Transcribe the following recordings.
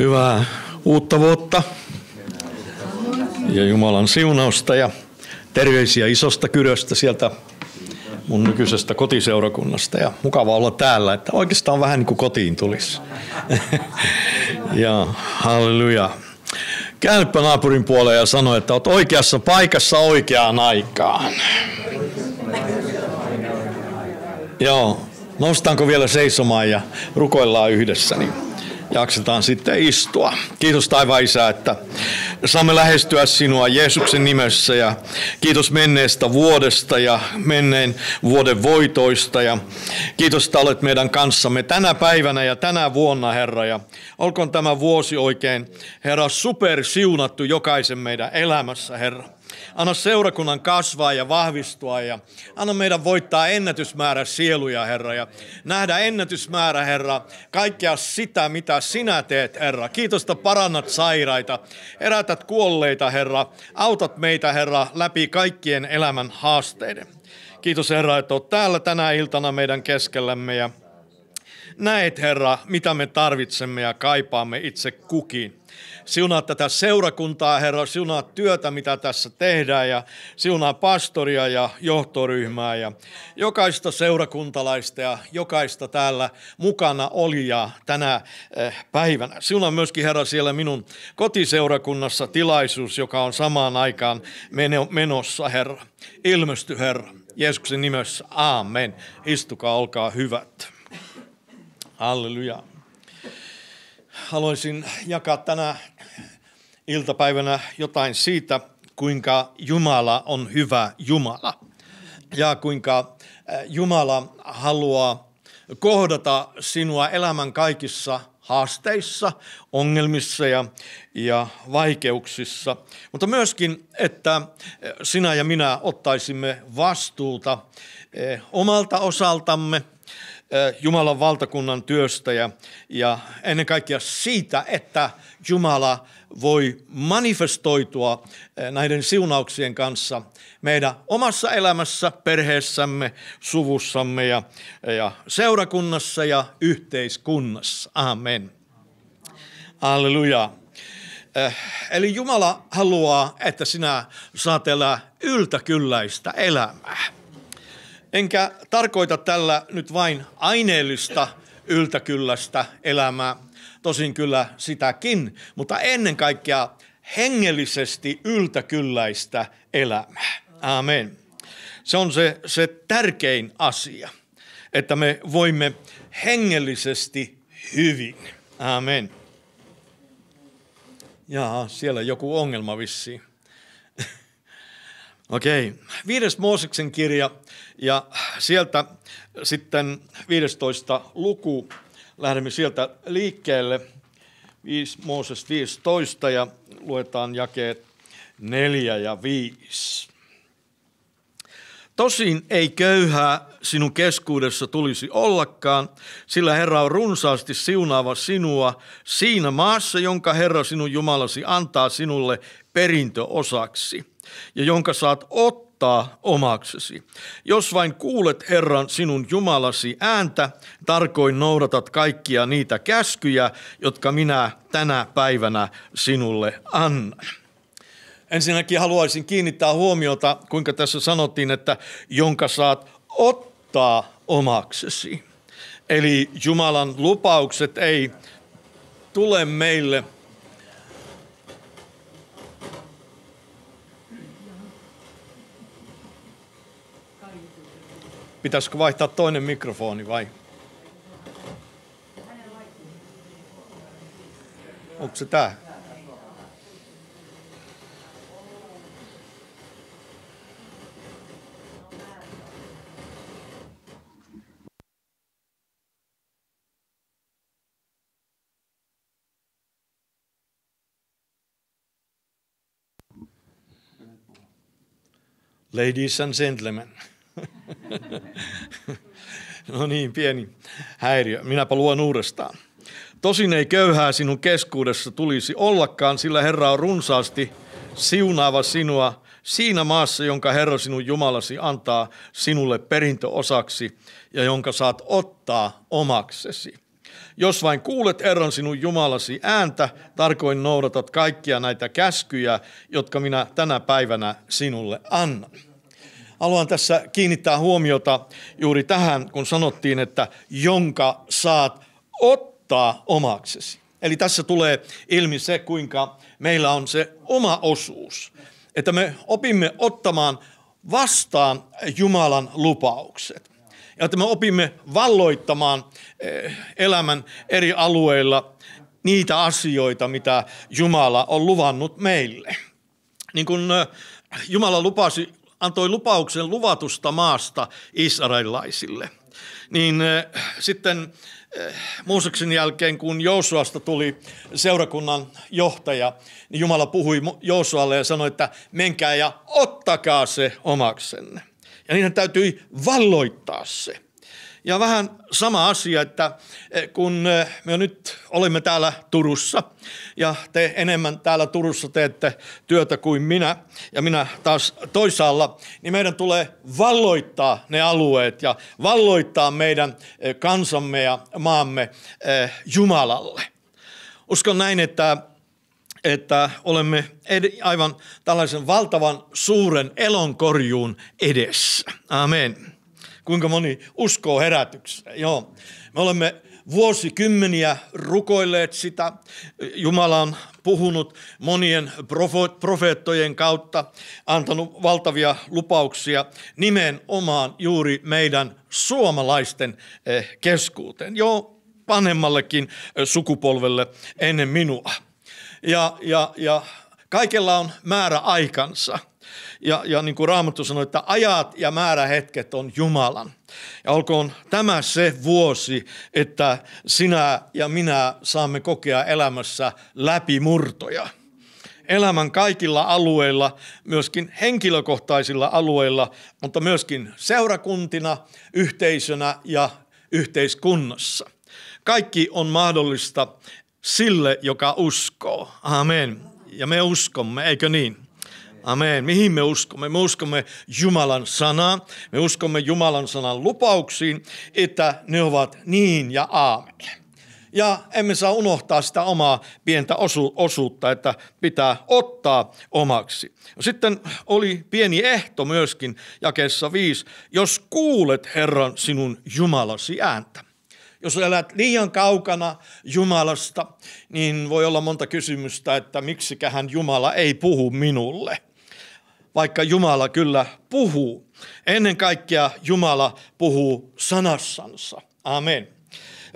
Hyvää uutta vuotta ja Jumalan siunausta ja terveisiä isosta kyröstä sieltä mun nykyisestä kotiseurakunnasta ja mukava olla täällä, että oikeastaan vähän niin kuin kotiin tulisi. ja halleluja. Käynypä naapurin puoleen ja sano, että olet oikeassa paikassa oikeaan aikaan. Joo, noustaanko vielä seisomaan ja rukoillaan yhdessä. Niin jaksetaan sitten istua. Kiitos taivaan Isä, että saamme lähestyä sinua Jeesuksen nimessä ja kiitos menneestä vuodesta ja menneen vuoden voitoista ja kiitos, että olet meidän kanssamme tänä päivänä ja tänä vuonna, Herra. Ja olkoon tämä vuosi oikein, Herra, supersiunattu jokaisen meidän elämässä, Herra. Anna seurakunnan kasvaa ja vahvistua ja anna meidän voittaa ennätysmäärä sieluja, Herra, ja nähdä ennätysmäärä, Herra, kaikkea sitä, mitä sinä teet, Herra. Kiitos, että parannat sairaita, erätät kuolleita, Herra, autat meitä, Herra, läpi kaikkien elämän haasteiden. Kiitos, Herra, että olet täällä tänä iltana meidän keskellämme ja näet, Herra, mitä me tarvitsemme ja kaipaamme itse kukin siunaa tätä seurakuntaa, Herra, siunaa työtä, mitä tässä tehdään ja siunaa pastoria ja johtoryhmää ja jokaista seurakuntalaista ja jokaista täällä mukana ja tänä eh, päivänä. Siunaa myöskin, Herra, siellä minun kotiseurakunnassa tilaisuus, joka on samaan aikaan menossa, Herra. Ilmesty, Herra. Jeesuksen nimessä, aamen. Istukaa, olkaa hyvät. Halleluja haluaisin jakaa tänä iltapäivänä jotain siitä, kuinka Jumala on hyvä Jumala ja kuinka äh, Jumala haluaa kohdata sinua elämän kaikissa haasteissa, ongelmissa ja, ja vaikeuksissa, mutta myöskin, että äh, sinä ja minä ottaisimme vastuuta äh, omalta osaltamme – Jumalan valtakunnan työstä ja, ja ennen kaikkea siitä, että Jumala voi manifestoitua näiden siunauksien kanssa meidän omassa elämässä, perheessämme, suvussamme ja, ja seurakunnassa ja yhteiskunnassa. Amen. Alleluja. Eli Jumala haluaa, että sinä saat elää yltäkylläistä elämää. Enkä tarkoita tällä nyt vain aineellista yltäkyllästä elämää, tosin kyllä sitäkin, mutta ennen kaikkea hengellisesti yltäkylläistä elämää. Amen. Se on se, se tärkein asia, että me voimme hengellisesti hyvin. Amen. Jaa, siellä joku ongelma vissiin. Okei. Okay. Viides Mooseksen kirja, ja sieltä sitten 15 luku, lähdemme sieltä liikkeelle, 5, Mooses 15 ja luetaan jakeet 4 ja 5. Tosin ei köyhää sinun keskuudessa tulisi ollakaan, sillä Herra on runsaasti siunaava sinua siinä maassa, jonka Herra sinun Jumalasi antaa sinulle perintöosaksi ja jonka saat ottaa ottaa omaksesi. Jos vain kuulet Herran sinun Jumalasi ääntä, tarkoin noudatat kaikkia niitä käskyjä, jotka minä tänä päivänä sinulle annan. Ensinnäkin haluaisin kiinnittää huomiota, kuinka tässä sanottiin, että jonka saat ottaa omaksesi. Eli Jumalan lupaukset ei tule meille – Pitäisikö vaihtaa toinen mikrofoni vai? Onko se tää? Ladies and gentlemen. no niin, pieni häiriö. Minäpä luon uudestaan. Tosin ei köyhää sinun keskuudessa tulisi ollakaan, sillä Herra on runsaasti siunaava sinua siinä maassa, jonka Herra sinun Jumalasi antaa sinulle perintöosaksi ja jonka saat ottaa omaksesi. Jos vain kuulet Herran sinun Jumalasi ääntä, tarkoin noudatat kaikkia näitä käskyjä, jotka minä tänä päivänä sinulle annan haluan tässä kiinnittää huomiota juuri tähän, kun sanottiin, että jonka saat ottaa omaksesi. Eli tässä tulee ilmi se, kuinka meillä on se oma osuus, että me opimme ottamaan vastaan Jumalan lupaukset. Ja että me opimme valloittamaan eh, elämän eri alueilla niitä asioita, mitä Jumala on luvannut meille. Niin kuin eh, Jumala lupasi antoi lupauksen luvatusta maasta israelilaisille. Niin äh, sitten äh, Mooseksen jälkeen, kun Joosuasta tuli seurakunnan johtaja, niin Jumala puhui Joosualle ja sanoi, että menkää ja ottakaa se omaksenne. Ja niiden täytyi valloittaa se. Ja vähän sama asia, että eh, kun eh, me nyt olemme täällä Turussa ja te enemmän täällä Turussa teette työtä kuin minä ja minä taas toisaalla, niin meidän tulee valloittaa ne alueet ja valloittaa meidän eh, kansamme ja maamme Jumalalle. Uskon näin, että että olemme ed- aivan tällaisen valtavan suuren elonkorjuun edessä. Amen kuinka moni uskoo herätykseen. Joo. Me olemme vuosikymmeniä rukoilleet sitä. Jumala on puhunut monien profeettojen kautta, antanut valtavia lupauksia nimenomaan juuri meidän suomalaisten eh, keskuuteen. Joo, vanhemmallekin eh, sukupolvelle ennen minua. Ja, ja, ja kaikella on määrä aikansa – ja, ja niin kuin Raamattu sanoi, että ajat ja määrähetket on Jumalan. Ja olkoon tämä se vuosi, että sinä ja minä saamme kokea elämässä läpimurtoja – elämän kaikilla alueilla, myöskin henkilökohtaisilla alueilla, mutta myöskin seurakuntina, yhteisönä ja yhteiskunnassa. Kaikki on mahdollista sille, joka uskoo. Amen. Ja me uskomme, eikö niin? Amen. Mihin me uskomme? Me uskomme Jumalan sanaa. Me uskomme Jumalan sanan lupauksiin, että ne ovat niin ja aamen. Ja emme saa unohtaa sitä omaa pientä osu- osuutta, että pitää ottaa omaksi. Sitten oli pieni ehto myöskin jakessa viisi, Jos kuulet Herran sinun Jumalasi ääntä. Jos elät liian kaukana Jumalasta, niin voi olla monta kysymystä, että miksiköhän Jumala ei puhu minulle vaikka Jumala kyllä puhuu. Ennen kaikkea Jumala puhuu sanassansa. Amen.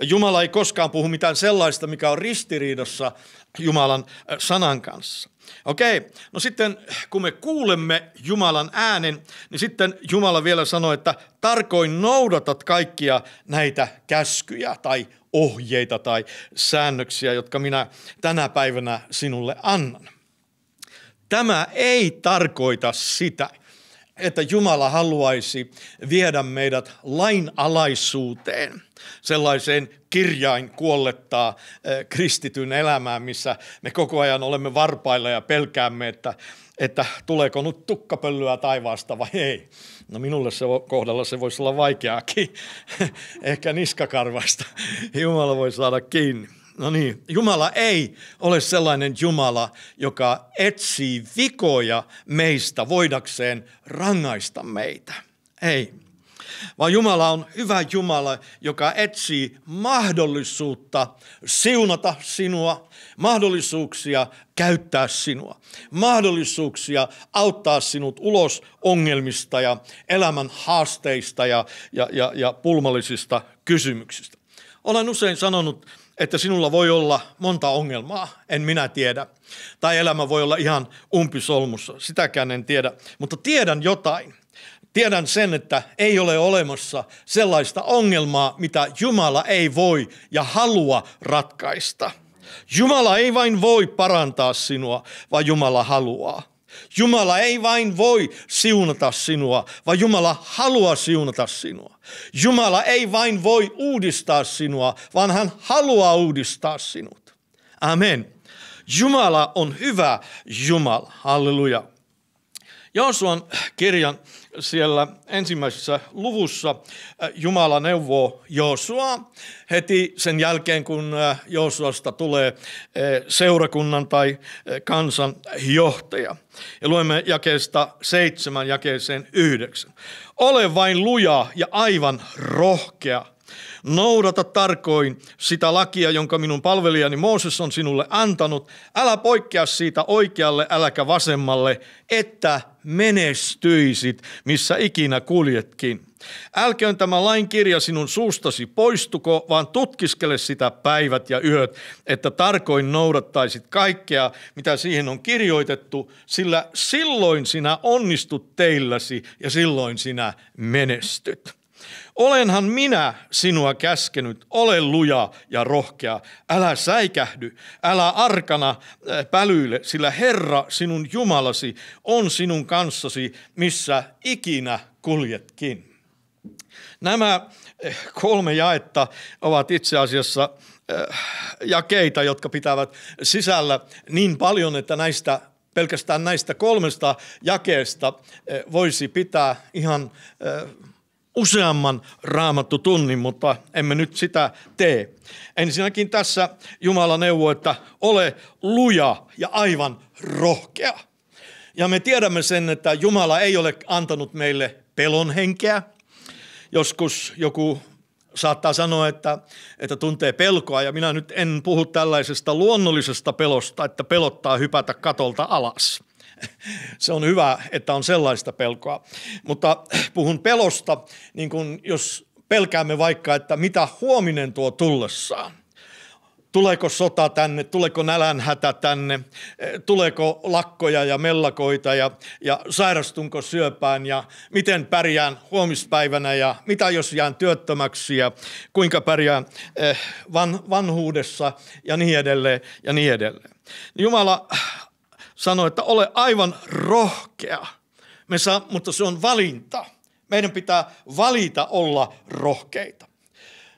Jumala ei koskaan puhu mitään sellaista, mikä on ristiriidassa Jumalan äh, sanan kanssa. Okei, no sitten kun me kuulemme Jumalan äänen, niin sitten Jumala vielä sanoi, että tarkoin noudatat kaikkia näitä käskyjä tai ohjeita tai säännöksiä, jotka minä tänä päivänä sinulle annan. Tämä ei tarkoita sitä, että Jumala haluaisi viedä meidät lainalaisuuteen, sellaiseen kirjain kuollettaa kristityn elämään, missä me koko ajan olemme varpailla ja pelkäämme, että, että tuleeko nyt tukkapöllyä taivaasta vai ei. No minulle se kohdalla se voisi olla vaikeakin, ehkä niskakarvasta. Jumala voi saada kiinni. No niin, Jumala ei ole sellainen Jumala, joka etsii vikoja meistä voidakseen rangaista meitä. Ei. Vaan Jumala on hyvä Jumala, joka etsii mahdollisuutta siunata sinua, mahdollisuuksia käyttää sinua, mahdollisuuksia auttaa sinut ulos ongelmista ja elämän haasteista ja, ja, ja, ja pulmallisista kysymyksistä. Olen usein sanonut, että sinulla voi olla monta ongelmaa, en minä tiedä. Tai elämä voi olla ihan umpisolmussa, sitäkään en tiedä. Mutta tiedän jotain. Tiedän sen, että ei ole olemassa sellaista ongelmaa, mitä Jumala ei voi ja halua ratkaista. Jumala ei vain voi parantaa sinua, vaan Jumala haluaa. Jumala ei vain voi siunata sinua, vaan Jumala haluaa siunata sinua. Jumala ei vain voi uudistaa sinua, vaan hän haluaa uudistaa sinut. Amen. Jumala on hyvä Jumala. Halleluja. Joosuan kirjan siellä ensimmäisessä luvussa äh, Jumala neuvoo Joosua heti sen jälkeen, kun äh, Joosuasta tulee äh, seurakunnan tai kansan johtaja. Ja luemme jakeesta seitsemän jakeeseen yhdeksän. Ole vain luja ja aivan rohkea – Noudata tarkoin sitä lakia, jonka minun palvelijani Mooses on sinulle antanut. Älä poikkea siitä oikealle, äläkä vasemmalle, että menestyisit, missä ikinä kuljetkin. Älköön tämä lain kirja sinun suustasi poistuko, vaan tutkiskele sitä päivät ja yöt, että tarkoin noudattaisit kaikkea, mitä siihen on kirjoitettu, sillä silloin sinä onnistut teilläsi ja silloin sinä menestyt. Olenhan minä sinua käskenyt, ole luja ja rohkea, älä säikähdy, älä arkana äh, pälyile, sillä Herra sinun Jumalasi on sinun kanssasi, missä ikinä kuljetkin. Nämä äh, kolme jaetta ovat itse asiassa äh, jakeita, jotka pitävät sisällä niin paljon, että näistä pelkästään näistä kolmesta jakeesta voisi pitää ihan useamman raamattu tunnin, mutta emme nyt sitä tee. Ensinnäkin tässä Jumala neuvoo, että ole luja ja aivan rohkea. Ja me tiedämme sen, että Jumala ei ole antanut meille pelon henkeä. Joskus joku saattaa sanoa, että, että tuntee pelkoa, ja minä nyt en puhu tällaisesta luonnollisesta pelosta, että pelottaa hypätä katolta alas – se on hyvä, että on sellaista pelkoa. Mutta puhun pelosta, niin kuin jos pelkäämme vaikka, että mitä huominen tuo tullessaan. Tuleeko sota tänne, tuleeko nälänhätä tänne, tuleeko lakkoja ja mellakoita ja, ja sairastunko syöpään ja miten pärjään huomispäivänä ja mitä jos jään työttömäksi ja kuinka pärjään eh, van, vanhuudessa ja niin edelleen ja niin edelleen. Jumala sanoi, että ole aivan rohkea. Me saa, mutta se on valinta. Meidän pitää valita olla rohkeita.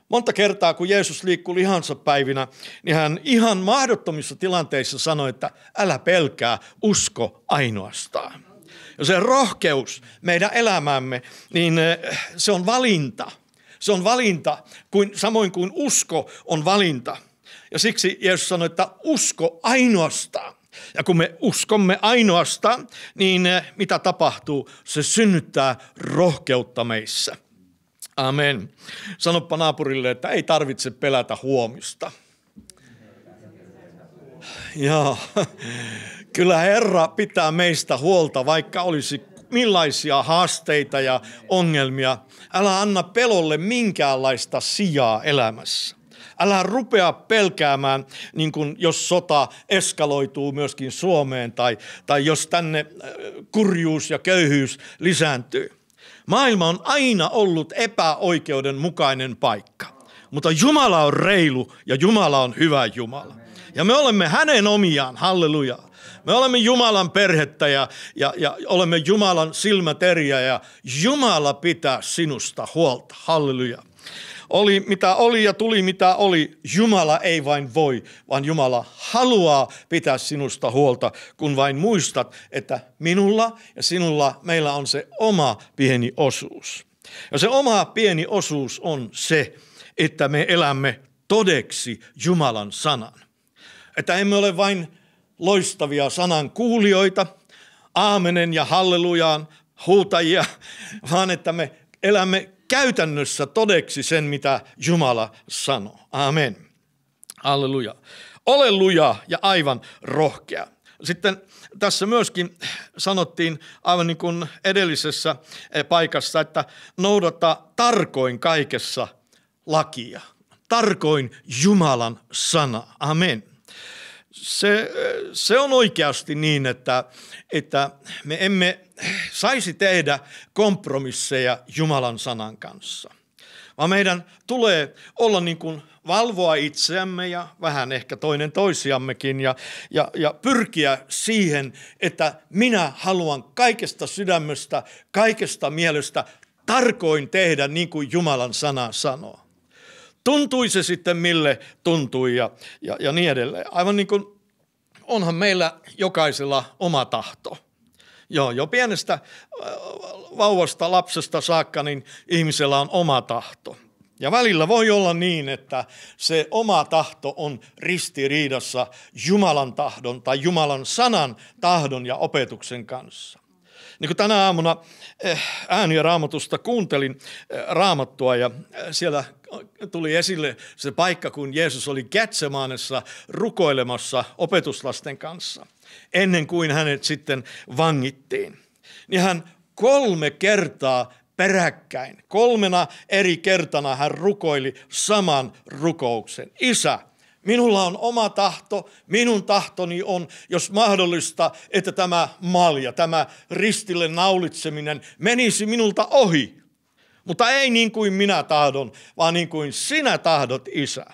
Monta kertaa, kun Jeesus liikkui lihansa päivinä, niin hän ihan mahdottomissa tilanteissa sanoi, että älä pelkää, usko ainoastaan. Ja se rohkeus meidän elämämme, niin eh, se on valinta. Se on valinta, kuin, samoin kuin usko on valinta. Ja siksi Jeesus sanoi, että usko ainoastaan. Ja kun me uskomme ainoastaan, niin eh, mitä tapahtuu? Se synnyttää rohkeutta meissä. Amen. Sanoppa naapurille, että ei tarvitse pelätä huomista. Joo. Kyllä Herra pitää meistä huolta, vaikka olisi millaisia haasteita ja ongelmia. Älä anna pelolle minkäänlaista sijaa elämässä älä rupea pelkäämään, niin kuin jos sota eskaloituu myöskin Suomeen tai, tai jos tänne äh, kurjuus ja köyhyys lisääntyy. Maailma on aina ollut epäoikeudenmukainen paikka, mutta Jumala on reilu ja Jumala on hyvä Jumala. Ja me olemme hänen omiaan, halleluja. Me olemme Jumalan perhettä ja, ja, ja olemme Jumalan silmäteriä ja Jumala pitää sinusta huolta. Halleluja. Oli mitä oli ja tuli mitä oli. Jumala ei vain voi, vaan Jumala haluaa pitää sinusta huolta, kun vain muistat, että minulla ja sinulla meillä on se oma pieni osuus. Ja se oma pieni osuus on se, että me elämme todeksi Jumalan sanan. Että emme ole vain loistavia sanan kuulijoita, aamenen ja hallelujaan huutajia, vaan että me elämme käytännössä todeksi sen, mitä Jumala sanoo. Amen. Alleluja. Ole luja ja aivan rohkea. Sitten tässä myöskin sanottiin aivan niin kuin edellisessä eh, paikassa, että noudata tarkoin kaikessa lakia. Tarkoin Jumalan sana. Amen se, se on oikeasti niin, että, että me emme saisi tehdä kompromisseja Jumalan sanan kanssa, vaan meidän tulee olla niin kuin valvoa itseämme ja vähän ehkä toinen toisiammekin ja, ja, ja pyrkiä siihen, että minä haluan kaikesta sydämestä, kaikesta mielestä tarkoin tehdä niin kuin Jumalan sana sanoo. Tuntui se sitten mille tuntui ja, ja, ja niin edelleen. Aivan niin kuin onhan meillä jokaisella oma tahto. Joo, jo pienestä äh, vauvasta, lapsesta saakka, niin ihmisellä on oma tahto. Ja välillä voi olla niin, että se oma tahto on ristiriidassa Jumalan tahdon tai Jumalan sanan tahdon ja opetuksen kanssa. Niin kuin tänä aamuna eh, ääniä raamatusta kuuntelin eh, raamattua ja eh, siellä tuli esille se paikka, kun Jeesus oli Getsemanessa rukoilemassa opetuslasten kanssa, ennen kuin hänet sitten vangittiin. Niin hän kolme kertaa peräkkäin, kolmena eri kertana hän rukoili saman rukouksen. Isä, Minulla on oma tahto, minun tahtoni on, jos mahdollista, että tämä malja, tämä ristille naulitseminen menisi minulta ohi. Mutta ei niin kuin minä tahdon, vaan niin kuin sinä tahdot, Isä.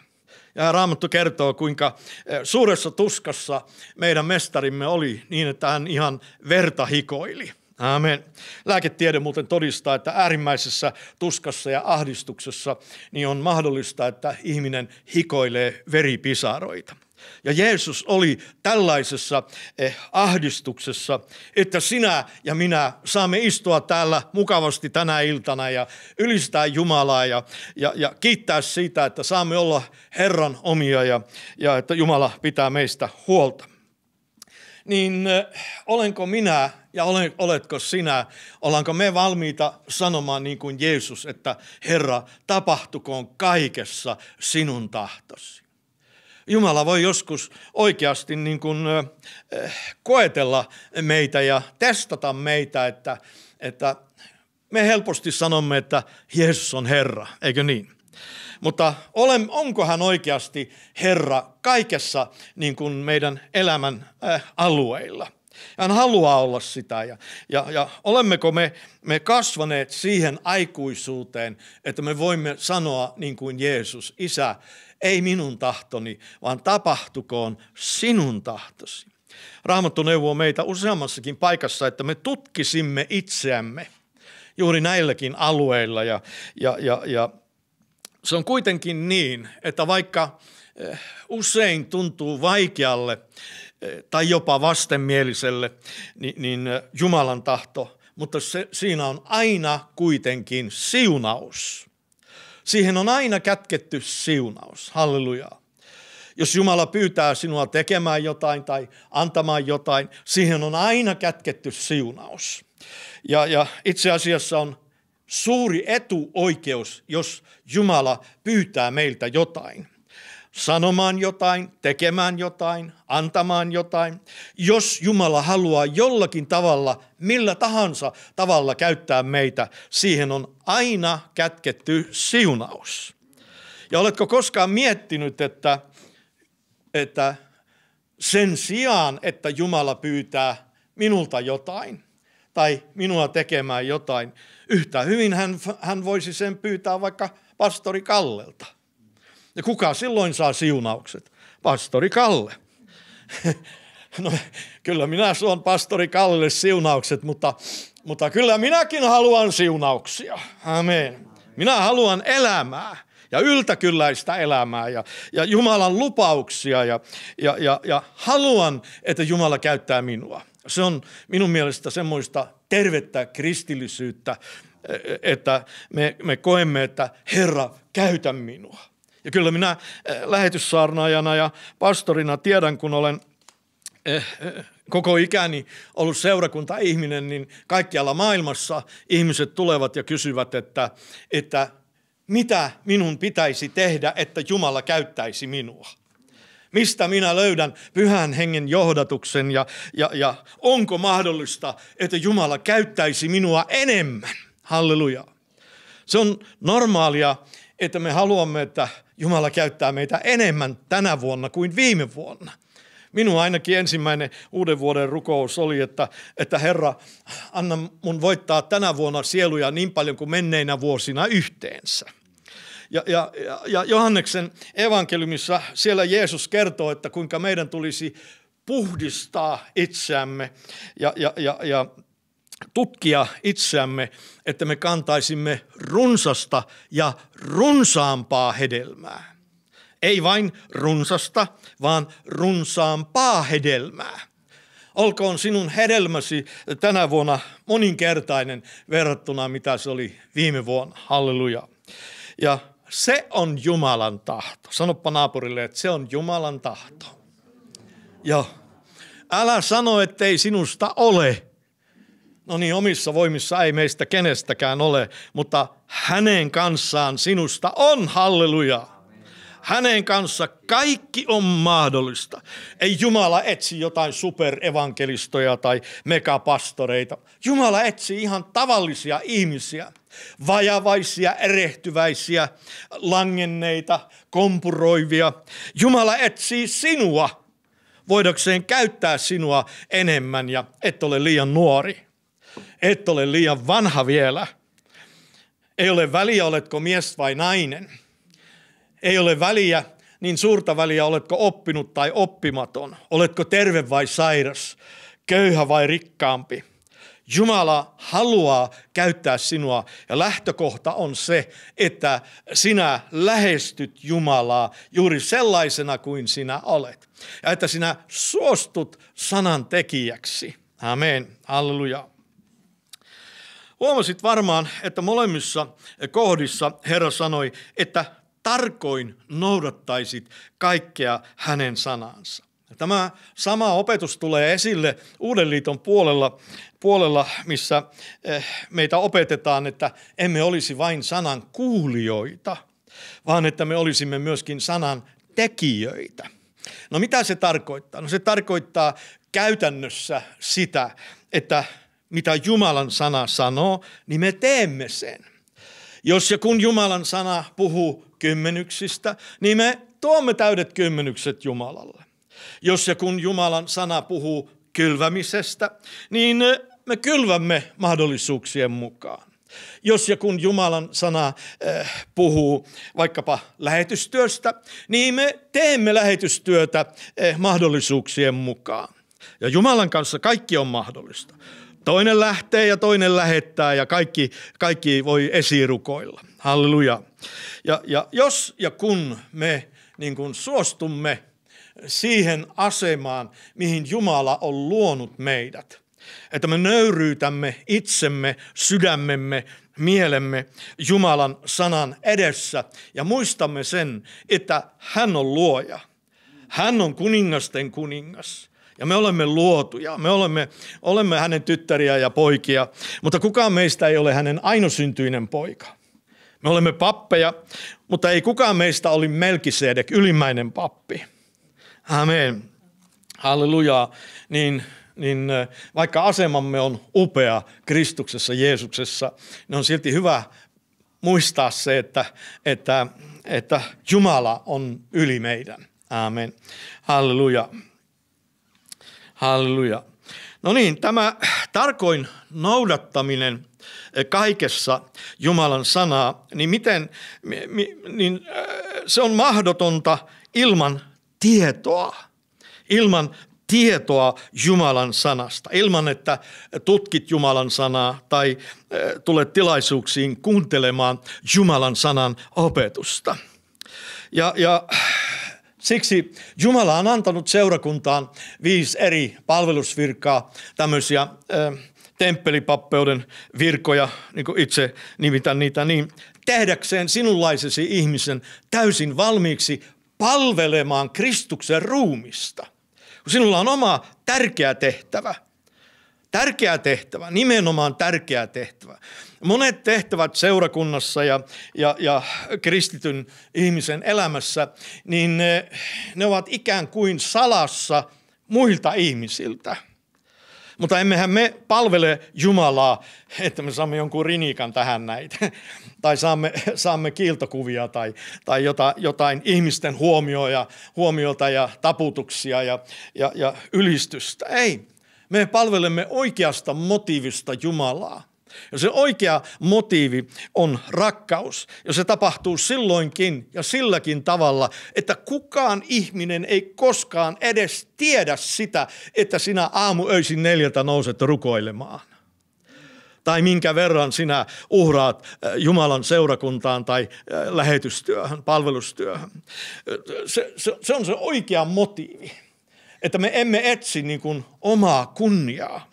Ja Raamattu kertoo, kuinka eh, suuressa tuskassa meidän mestarimme oli niin, että hän ihan verta hikoili. Amen. Lääketiede muuten todistaa, että äärimmäisessä tuskassa ja ahdistuksessa niin on mahdollista, että ihminen hikoilee veripisaroita. Ja Jeesus oli tällaisessa eh, ahdistuksessa, että sinä ja minä saamme istua täällä mukavasti tänä iltana ja ylistää Jumalaa ja, ja, ja kiittää siitä, että saamme olla Herran omia ja, ja että Jumala pitää meistä huolta. Niin eh, olenko minä ja olen, oletko sinä, ollaanko me valmiita sanomaan niin kuin Jeesus, että Herra, tapahtukoon kaikessa sinun tahtosi. Jumala voi joskus oikeasti niin kuin, koetella meitä ja testata meitä, että, että me helposti sanomme, että Jeesus on Herra, eikö niin? Mutta olen, onko hän oikeasti Herra kaikessa niin kuin meidän elämän äh, alueilla? Hän haluaa olla sitä ja, ja, ja olemmeko me, me kasvaneet siihen aikuisuuteen, että me voimme sanoa niin kuin Jeesus, isä, ei minun tahtoni, vaan tapahtukoon sinun tahtosi. Raamattu neuvoo meitä useammassakin paikassa, että me tutkisimme itseämme juuri näilläkin alueilla. Ja, ja, ja, ja se on kuitenkin niin, että vaikka eh, usein tuntuu vaikealle eh, tai jopa vastenmieliselle, niin, niin Jumalan tahto, mutta se, siinä on aina kuitenkin siunaus. Siihen on aina kätketty siunaus. Hallelujaa. Jos Jumala pyytää sinua tekemään jotain tai antamaan jotain, siihen on aina kätketty siunaus. Ja, ja itse asiassa on suuri etuoikeus, jos Jumala pyytää meiltä jotain sanomaan jotain, tekemään jotain, antamaan jotain. Jos Jumala haluaa jollakin tavalla, millä tahansa tavalla käyttää meitä, siihen on aina kätketty siunaus. Ja oletko koskaan miettinyt, että, että sen sijaan, että Jumala pyytää minulta jotain tai minua tekemään jotain, yhtä hyvin hän, hän voisi sen pyytää vaikka pastori Kallelta – ja kuka silloin saa siunaukset? Pastori Kalle. No, kyllä minä suon pastori Kalle siunaukset, mutta, mutta kyllä minäkin haluan siunauksia. Amen. Minä haluan elämää ja yltäkylläistä elämää ja, ja Jumalan lupauksia ja, ja, ja, ja haluan, että Jumala käyttää minua. Se on minun mielestä semmoista tervettä kristillisyyttä, e, e, että me, me koemme, että Herra, käytä minua ja kyllä minä eh, lähetyssaarnaajana ja pastorina tiedän, kun olen eh, eh, koko ikäni ollut seurakunta-ihminen, niin kaikkialla maailmassa ihmiset tulevat ja kysyvät, että, että mitä minun pitäisi tehdä, että Jumala käyttäisi minua mistä minä löydän pyhän hengen johdatuksen ja, ja, ja onko mahdollista, että Jumala käyttäisi minua enemmän. Halleluja. Se on normaalia, että me haluamme, että Jumala käyttää meitä enemmän tänä vuonna kuin viime vuonna. Minun ainakin ensimmäinen uuden vuoden rukous oli, että, että Herra, anna mun voittaa tänä vuonna sieluja niin paljon kuin menneinä vuosina yhteensä. Ja, ja, ja Johanneksen evankeliumissa siellä Jeesus kertoo, että kuinka meidän tulisi puhdistaa itseämme ja, ja, ja, ja tutkia itseämme, että me kantaisimme runsasta ja runsaampaa hedelmää. Ei vain runsasta, vaan runsaampaa hedelmää. Olkoon sinun hedelmäsi tänä vuonna moninkertainen verrattuna mitä se oli viime vuonna. Halleluja. Ja se on Jumalan tahto. Sanoppa naapurille, että se on Jumalan tahto. Joo. Älä sano, ettei sinusta ole No niin, omissa voimissa ei meistä kenestäkään ole, mutta hänen kanssaan sinusta on halleluja. Hänen kanssa kaikki on mahdollista. Ei Jumala etsi jotain superevankelistoja tai megapastoreita. Jumala etsi ihan tavallisia ihmisiä. Vajavaisia, erehtyväisiä, langenneita, kompuroivia. Jumala etsii sinua voidakseen käyttää sinua enemmän ja et ole liian nuori et ole liian vanha vielä. Ei ole väliä, oletko mies vai nainen. Ei ole väliä, niin suurta väliä, oletko oppinut tai oppimaton. Oletko terve vai sairas, köyhä vai rikkaampi. Jumala haluaa käyttää sinua ja lähtökohta on se, että sinä lähestyt Jumalaa juuri sellaisena kuin sinä olet. Ja että sinä suostut sanan tekijäksi. Amen. Alleluja. Huomasit varmaan, että molemmissa kohdissa Herra sanoi, että tarkoin noudattaisit kaikkea hänen sanansa. Tämä sama opetus tulee esille Uuden liiton puolella, puolella missä eh, meitä opetetaan, että emme olisi vain sanan kuulijoita, vaan että me olisimme myöskin sanan tekijöitä. No mitä se tarkoittaa? No se tarkoittaa käytännössä sitä, että mitä Jumalan sana sanoo, niin me teemme sen. Jos ja kun Jumalan sana puhuu kymmenyksistä, niin me tuomme täydet kymmenykset Jumalalle. Jos ja kun Jumalan sana puhuu kylvämisestä, niin eh, me kylvämme mahdollisuuksien mukaan. Jos ja kun Jumalan sana äh, puhuu vaikkapa lähetystyöstä, niin me teemme lähetystyötä äh, mahdollisuuksien mukaan. Ja Jumalan kanssa kaikki on mahdollista. Toinen lähtee ja toinen lähettää ja kaikki, kaikki voi esirukoilla. Halleluja. Ja, ja jos ja kun me niin kun suostumme siihen asemaan, mihin Jumala on luonut meidät, että me nöyryytämme itsemme, sydämemme, mielemme Jumalan sanan edessä ja muistamme sen, että hän on luoja. Hän on kuningasten kuningas ja me olemme luotuja, me olemme, olemme hänen tyttäriä ja poikia, mutta kukaan meistä ei ole hänen ainosyntyinen poika. Me olemme pappeja, mutta ei kukaan meistä oli Melkisedek, ylimmäinen pappi. Amen. Halleluja. Niin, niin äh, vaikka asemamme on upea Kristuksessa, Jeesuksessa, niin on silti hyvä muistaa se, että, että, että Jumala on yli meidän. Amen. Halleluja. Halleluja. No niin, tämä tarkoin noudattaminen eh, kaikessa Jumalan sanaa, niin miten, niin eh, se on mahdotonta ilman tietoa. Ilman tietoa Jumalan sanasta, ilman että tutkit Jumalan sanaa tai eh, tulet tilaisuuksiin kuuntelemaan Jumalan sanan opetusta. Ja, ja Siksi Jumala on antanut seurakuntaan viisi eri palvelusvirkaa, tämmöisiä äh, temppelipappeuden virkoja, niin kuin itse nimitän niitä niin, tehdäkseen sinunlaisesi ihmisen täysin valmiiksi palvelemaan Kristuksen ruumista. Kun sinulla on oma tärkeä tehtävä – Tärkeä tehtävä, nimenomaan tärkeä tehtävä. Monet tehtävät seurakunnassa ja, ja, ja kristityn ihmisen elämässä, niin ne, ne ovat ikään kuin salassa muilta ihmisiltä. Mutta emmehän me palvele Jumalaa, että me saamme jonkun rinikan tähän näitä, tai saamme, saamme kiiltokuvia tai, tai jota, jotain ihmisten huomioja, huomiota ja taputuksia ja, ja, ja ylistystä. Ei. Me palvelemme oikeasta motiivista Jumalaa. Ja se oikea motiivi on rakkaus. Ja se tapahtuu silloinkin ja silläkin tavalla, että kukaan ihminen ei koskaan edes tiedä sitä, että sinä aamuöisin neljältä nouset rukoilemaan. Tai minkä verran sinä uhraat äh, Jumalan seurakuntaan tai äh, lähetystyöhön, palvelustyöhön. Äh, se, se, se on se oikea motiivi että me emme etsi niin kuin omaa kunniaa.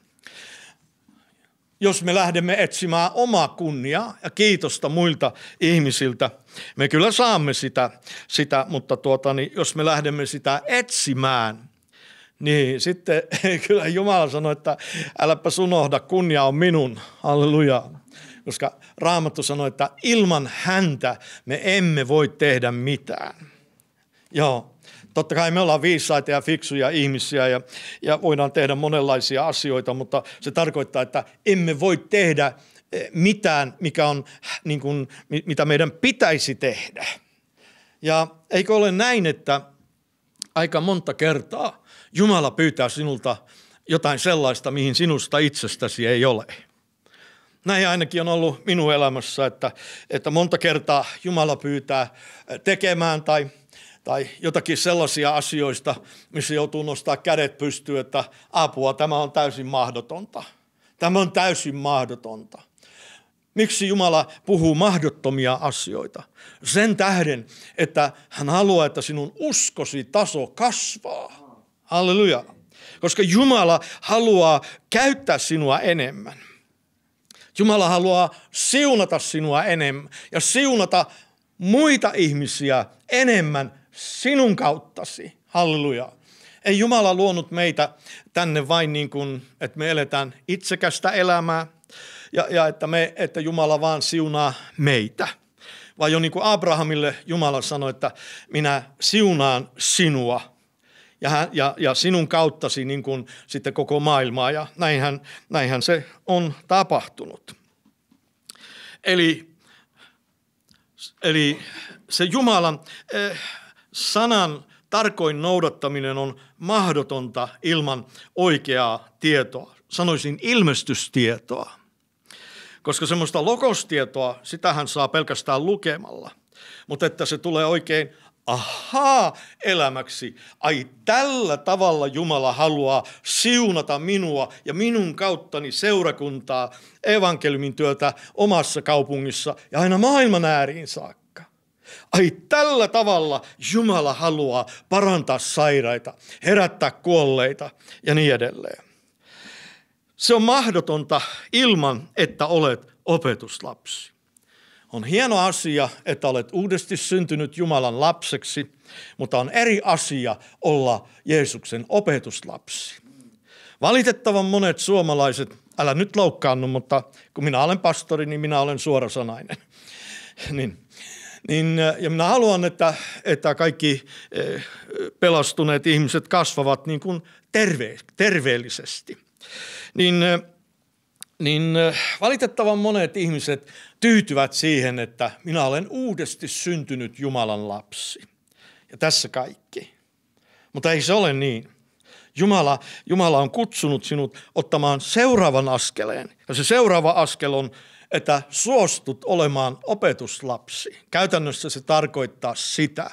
Jos me lähdemme etsimään omaa kunniaa ja kiitosta muilta ihmisiltä, me kyllä saamme sitä, sitä mutta tuota, niin jos me lähdemme sitä etsimään, niin sitten kyllä Jumala sanoi, että äläpä sunohda, kunnia on minun, halleluja. Koska Raamattu sanoi, että ilman häntä me emme voi tehdä mitään. Joo, Totta kai me ollaan viisaita ja fiksuja ihmisiä ja, ja voidaan tehdä monenlaisia asioita, mutta se tarkoittaa, että emme voi tehdä eh, mitään, mikä on, niin kuin, mitä meidän pitäisi tehdä. Ja eikö ole näin, että aika monta kertaa Jumala pyytää sinulta jotain sellaista, mihin sinusta itsestäsi ei ole. Näin ainakin on ollut minun elämässä, että, että monta kertaa Jumala pyytää eh, tekemään tai tai jotakin sellaisia asioista, missä joutuu nostaa kädet pystyyn, että apua, tämä on täysin mahdotonta. Tämä on täysin mahdotonta. Miksi Jumala puhuu mahdottomia asioita? Sen tähden, että hän haluaa, että sinun uskosi taso kasvaa. Halleluja. Koska Jumala haluaa käyttää sinua enemmän. Jumala haluaa siunata sinua enemmän ja siunata muita ihmisiä enemmän sinun kauttasi. Halleluja. Ei Jumala luonut meitä tänne vain niin kuin, että me eletään itsekästä elämää ja, ja että, me, että Jumala vaan siunaa meitä. Vai jo niin kuin Abrahamille Jumala sanoi, että minä siunaan sinua ja, hän, ja, ja sinun kauttasi niin kuin sitten koko maailmaa. Ja näinhän, näinhän se on tapahtunut. Eli, eli se Jumalan... Eh, Sanan tarkoin noudattaminen on mahdotonta ilman oikeaa tietoa. Sanoisin ilmestystietoa, koska semmoista lokostietoa, sitähän saa pelkästään lukemalla. Mutta että se tulee oikein ahaa elämäksi. Ai tällä tavalla Jumala haluaa siunata minua ja minun kauttani seurakuntaa, evankeliumin työtä omassa kaupungissa ja aina maailman ääriin saakka. Ai tällä tavalla Jumala haluaa parantaa sairaita, herättää kuolleita ja niin edelleen. Se on mahdotonta ilman, että olet opetuslapsi. On hieno asia, että olet uudesti syntynyt Jumalan lapseksi, mutta on eri asia olla Jeesuksen opetuslapsi. Valitettavan monet suomalaiset, älä nyt loukkaannu, mutta kun minä olen pastori, niin minä olen suorasanainen. niin niin, äh, ja minä haluan, että, että kaikki äh, pelastuneet ihmiset kasvavat niin kuin terve, terveellisesti. Niin, äh, niin valitettavan monet ihmiset tyytyvät siihen, että minä olen uudesti syntynyt Jumalan lapsi. Ja tässä kaikki. Mutta ei se ole niin. Jumala, Jumala on kutsunut sinut ottamaan seuraavan askeleen. Ja se seuraava askel on että suostut olemaan opetuslapsi. Käytännössä se tarkoittaa sitä,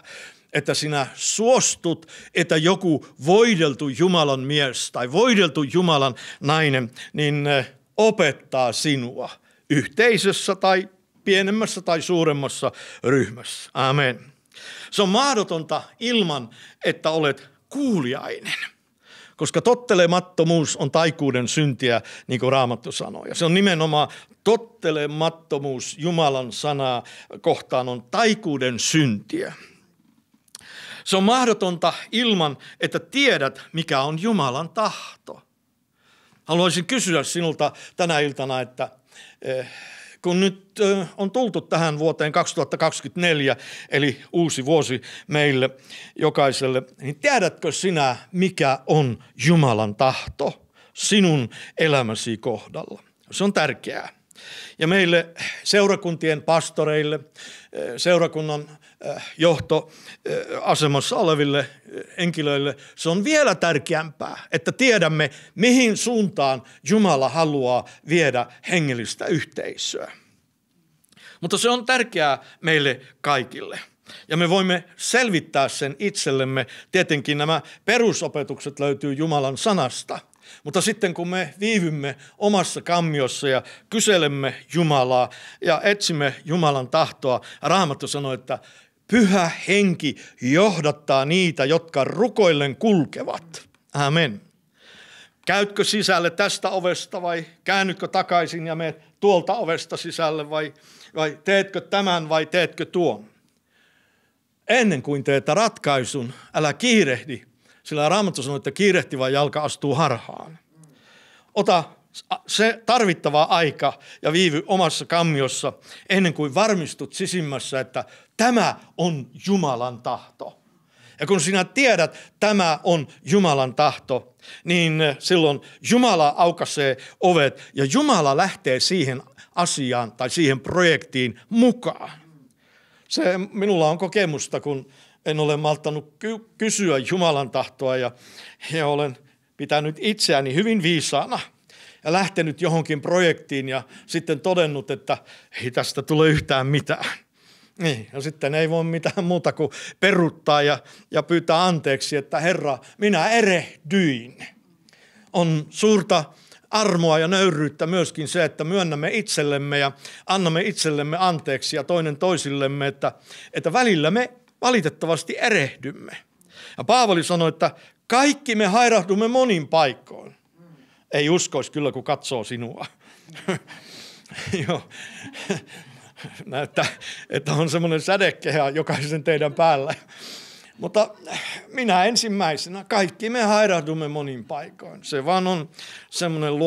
että sinä suostut, että joku voideltu Jumalan mies tai voideltu Jumalan nainen, niin eh, opettaa sinua yhteisössä tai pienemmässä tai suuremmassa ryhmässä. Amen. Se on mahdotonta ilman, että olet kuuliainen koska tottelemattomuus on taikuuden syntiä, niin kuin Raamattu sanoo. Ja se on nimenomaan tottelemattomuus Jumalan sanaa kohtaan on taikuuden syntiä. Se on mahdotonta ilman, että tiedät, mikä on Jumalan tahto. Haluaisin kysyä sinulta tänä iltana, että eh, kun nyt on tultu tähän vuoteen 2024, eli uusi vuosi meille jokaiselle, niin tiedätkö sinä, mikä on Jumalan tahto sinun elämäsi kohdalla? Se on tärkeää. Ja meille seurakuntien pastoreille, seurakunnan Äh, johtoasemassa äh, oleville äh, henkilöille se on vielä tärkeämpää, että tiedämme, mihin suuntaan Jumala haluaa viedä hengellistä yhteisöä. Mutta se on tärkeää meille kaikille. Ja me voimme selvittää sen itsellemme. Tietenkin nämä perusopetukset löytyy Jumalan sanasta. Mutta sitten kun me viivymme omassa kammiossa ja kyselemme Jumalaa ja etsimme Jumalan tahtoa, Raamattu sanoi, että pyhä henki johdattaa niitä, jotka rukoillen kulkevat. Amen. Käytkö sisälle tästä ovesta vai käännytkö takaisin ja menet tuolta ovesta sisälle vai, vai teetkö tämän vai teetkö tuon? Ennen kuin teet ratkaisun, älä kiirehdi, sillä Raamattu sanoo, että kiirehtivä jalka astuu harhaan. Ota se tarvittava aika ja viivy omassa kammiossa ennen kuin varmistut sisimmässä, että tämä on Jumalan tahto. Ja kun sinä tiedät, että tämä on Jumalan tahto, niin silloin Jumala aukaisee ovet ja Jumala lähtee siihen asiaan tai siihen projektiin mukaan. Se, minulla on kokemusta, kun en ole malttanut ky- kysyä Jumalan tahtoa ja, ja olen pitänyt itseäni hyvin viisaana – ja lähtenyt johonkin projektiin ja sitten todennut, että ei tästä tule yhtään mitään. Niin, ja sitten ei voi mitään muuta kuin peruttaa ja, ja pyytää anteeksi, että Herra, minä erehdyin. On suurta armoa ja nöyryyttä myöskin se, että myönnämme itsellemme ja annamme itsellemme anteeksi ja toinen toisillemme, että, että välillä me valitettavasti erehdymme. Ja Paavali sanoi, että kaikki me hairahdumme monin paikkoon. Ei uskoisi kyllä, kun katsoo sinua. Joo. Näyttää, että on semmoinen sädekehä jokaisen teidän päällä. Mutta minä ensimmäisenä, kaikki me hairahdumme monin paikoin. Se vaan on semmoinen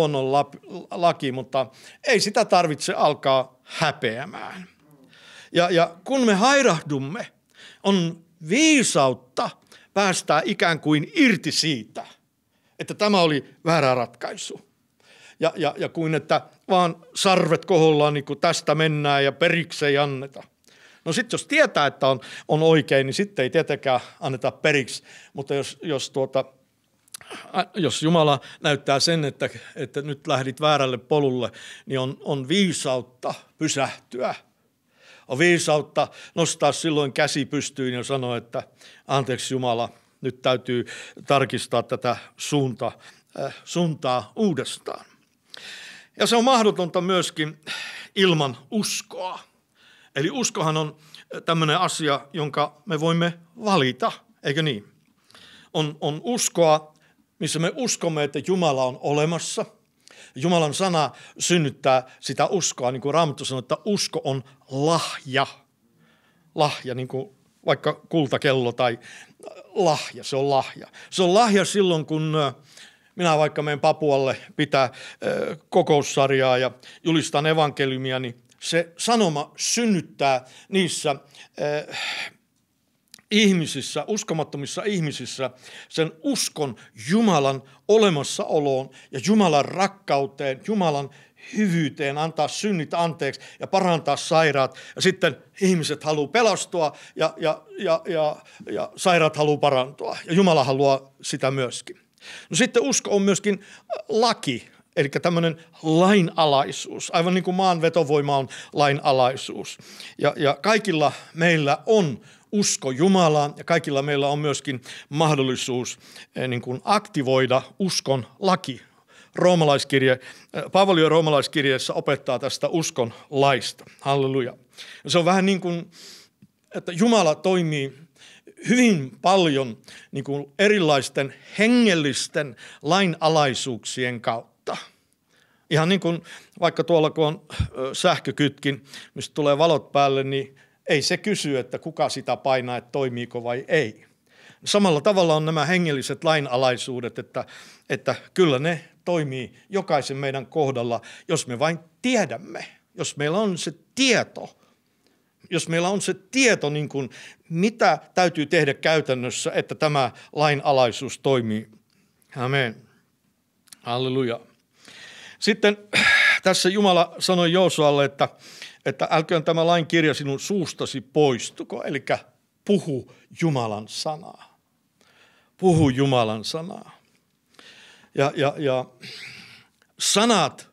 laki, mutta ei sitä tarvitse alkaa häpeämään. Ja, ja kun me hairahdumme, on viisautta päästää ikään kuin irti siitä – että tämä oli väärä ratkaisu. Ja, ja, ja kuin että vaan sarvet kohollaan, niin kuin tästä mennään ja periksi ei anneta. No sitten jos tietää, että on, on oikein, niin sitten ei tietenkään anneta periksi. Mutta jos, jos, tuota, jos Jumala näyttää sen, että, että nyt lähdit väärälle polulle, niin on, on viisautta pysähtyä – on viisautta nostaa silloin käsi pystyyn ja sanoa, että anteeksi Jumala, nyt täytyy tarkistaa tätä suunta, äh, suuntaa uudestaan. Ja se on mahdotonta myöskin ilman uskoa. Eli uskohan on äh, tämmöinen asia, jonka me voimme valita, eikö niin? On, on uskoa, missä me uskomme, että Jumala on olemassa. Jumalan sana synnyttää sitä uskoa, niin kuin Raamattu sanoi, että usko on lahja. Lahja, niin kuin vaikka kultakello tai lahja, se on lahja. Se on lahja silloin, kun minä vaikka menen Papualle pitää kokoussarjaa ja julistan evankeliumia, niin se sanoma synnyttää niissä ihmisissä, uskomattomissa ihmisissä sen uskon Jumalan olemassaoloon ja Jumalan rakkauteen, Jumalan hyvyyteen, antaa synnit anteeksi ja parantaa sairaat. Ja sitten ihmiset haluaa pelastua ja, ja, ja, ja, ja sairaat haluaa parantua. Ja Jumala haluaa sitä myöskin. No sitten usko on myöskin laki, eli tämmöinen lainalaisuus, aivan niin kuin maan vetovoima on lainalaisuus. Ja, ja kaikilla meillä on usko Jumalaan ja kaikilla meillä on myöskin mahdollisuus eh, niin kuin aktivoida uskon laki roomalaiskirje, äh, Paavali roomalaiskirjeessä opettaa tästä uskon laista. Halleluja. Se on vähän niin kuin, että Jumala toimii hyvin paljon niin kuin erilaisten hengellisten lainalaisuuksien kautta. Ihan niin kuin vaikka tuolla kun on äh, sähkökytkin, mistä tulee valot päälle, niin ei se kysy, että kuka sitä painaa, että toimiiko vai ei. Samalla tavalla on nämä hengelliset lainalaisuudet, että, että kyllä ne toimii jokaisen meidän kohdalla, jos me vain tiedämme, jos meillä on se tieto, jos meillä on se tieto, niin kuin, mitä täytyy tehdä käytännössä, että tämä lainalaisuus toimii. Amen. Halleluja. Sitten tässä Jumala sanoi Joosualle, että, että älköön tämä lain kirja sinun suustasi poistuko, eli puhu Jumalan sanaa. Puhu Jumalan sanaa. Ja, ja, ja sanat